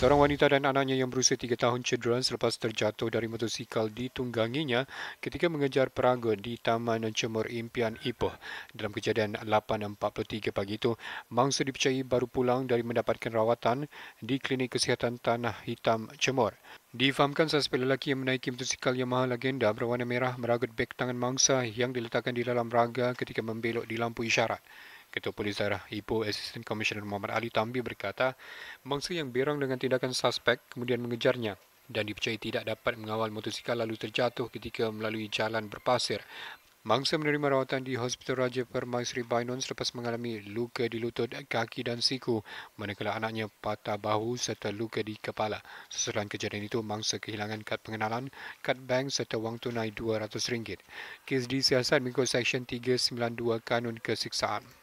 Seorang wanita dan anaknya yang berusia tiga tahun cedera selepas terjatuh dari motosikal ditungganginya ketika mengejar peranggut di Taman Cemur Impian Ipoh. Dalam kejadian 8.43 pagi itu, mangsa dipercayai baru pulang dari mendapatkan rawatan di Klinik Kesihatan Tanah Hitam Cemur. Difahamkan suspek lelaki yang menaiki motosikal yang Yamaha Legenda berwarna merah meragut beg tangan mangsa yang diletakkan di dalam raga ketika membelok di lampu isyarat. Ketua Polis Daerah Ibu Assistant Commissioner Muhammad Ali Tambi berkata, mangsa yang berang dengan tindakan suspek kemudian mengejarnya dan dipercayai tidak dapat mengawal motosikal lalu terjatuh ketika melalui jalan berpasir. Mangsa menerima rawatan di Hospital Raja Permaisuri Bainon selepas mengalami luka di lutut, kaki dan siku, manakala anaknya patah bahu serta luka di kepala. Sesudah kejadian itu, mangsa kehilangan kad pengenalan, kad bank serta wang tunai RM200. Kes disiasat mengikut Seksyen 392 Kanun Kesiksaan.